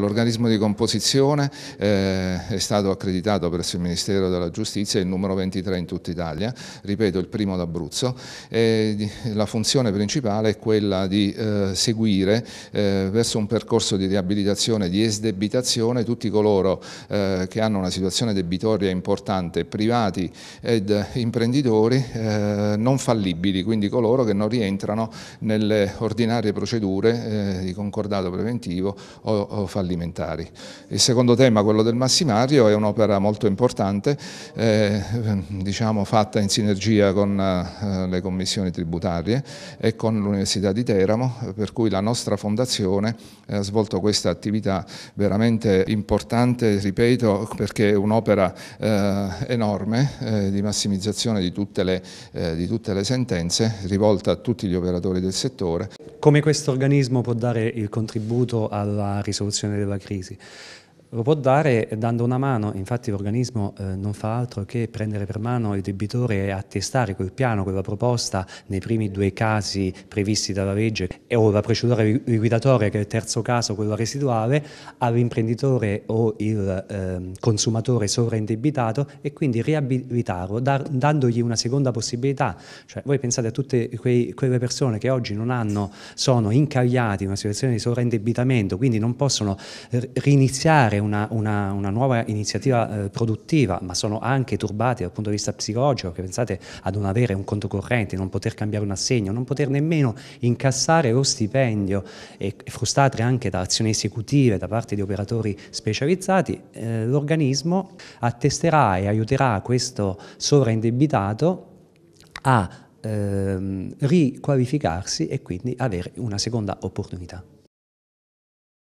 L'organismo di composizione eh, è stato accreditato presso il Ministero della Giustizia, il numero 23 in tutta Italia, ripeto il primo d'Abruzzo. La funzione principale è quella di eh, seguire eh, verso un percorso di riabilitazione, di esdebitazione tutti coloro eh, che hanno una situazione debitoria importante, privati ed imprenditori eh, non fallibili, quindi coloro che non rientrano nelle ordinarie procedure eh, di concordato preventivo o, o fallibili alimentari. Il secondo tema, quello del massimario, è un'opera molto importante, eh, diciamo fatta in sinergia con eh, le commissioni tributarie e con l'Università di Teramo, per cui la nostra fondazione ha svolto questa attività veramente importante, ripeto, perché è un'opera eh, enorme eh, di massimizzazione di tutte, le, eh, di tutte le sentenze rivolta a tutti gli operatori del settore. Come questo organismo può dare il contributo alla risoluzione della crisi. Lo può dare dando una mano, infatti l'organismo eh, non fa altro che prendere per mano il debitore e attestare quel piano, quella proposta nei primi due casi previsti dalla legge o la procedura liquidatoria che è il terzo caso, quello residuale, all'imprenditore o il eh, consumatore sovraindebitato e quindi riabilitarlo, dar, dandogli una seconda possibilità. Cioè, voi pensate a tutte quei, quelle persone che oggi non hanno, sono incagliati in una situazione di sovraindebitamento, quindi non possono riniziare una, una, una nuova iniziativa eh, produttiva, ma sono anche turbati dal punto di vista psicologico, che pensate a non avere un conto corrente, non poter cambiare un assegno, non poter nemmeno incassare lo stipendio e, e frustrati anche da azioni esecutive da parte di operatori specializzati, eh, l'organismo attesterà e aiuterà questo sovraindebitato a ehm, riqualificarsi e quindi avere una seconda opportunità.